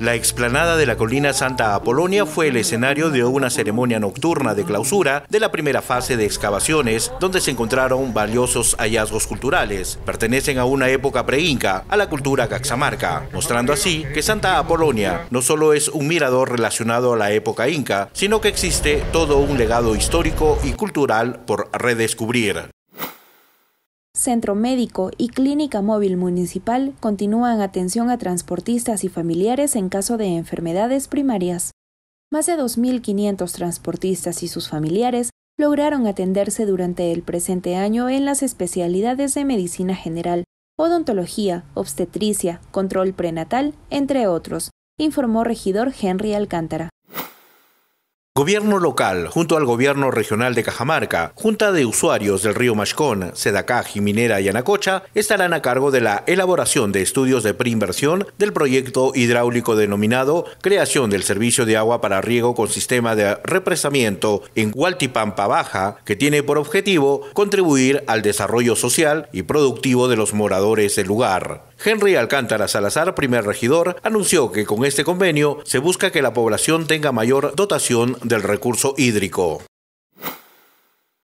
La explanada de la colina Santa Apolonia fue el escenario de una ceremonia nocturna de clausura de la primera fase de excavaciones, donde se encontraron valiosos hallazgos culturales. Pertenecen a una época pre-inca, a la cultura caxamarca, mostrando así que Santa Apolonia no solo es un mirador relacionado a la época inca, sino que existe todo un legado histórico y cultural por redescubrir. Centro Médico y Clínica Móvil Municipal continúan atención a transportistas y familiares en caso de enfermedades primarias. Más de 2.500 transportistas y sus familiares lograron atenderse durante el presente año en las especialidades de medicina general, odontología, obstetricia, control prenatal, entre otros, informó regidor Henry Alcántara. Gobierno local, junto al gobierno regional de Cajamarca, Junta de Usuarios del Río Mashcón, Sedacá, Minera y Anacocha, estarán a cargo de la elaboración de estudios de preinversión del proyecto hidráulico denominado Creación del Servicio de Agua para Riego con Sistema de Represamiento en Hualtipampa Baja, que tiene por objetivo contribuir al desarrollo social y productivo de los moradores del lugar. Henry Alcántara Salazar, primer regidor, anunció que con este convenio se busca que la población tenga mayor dotación del recurso hídrico.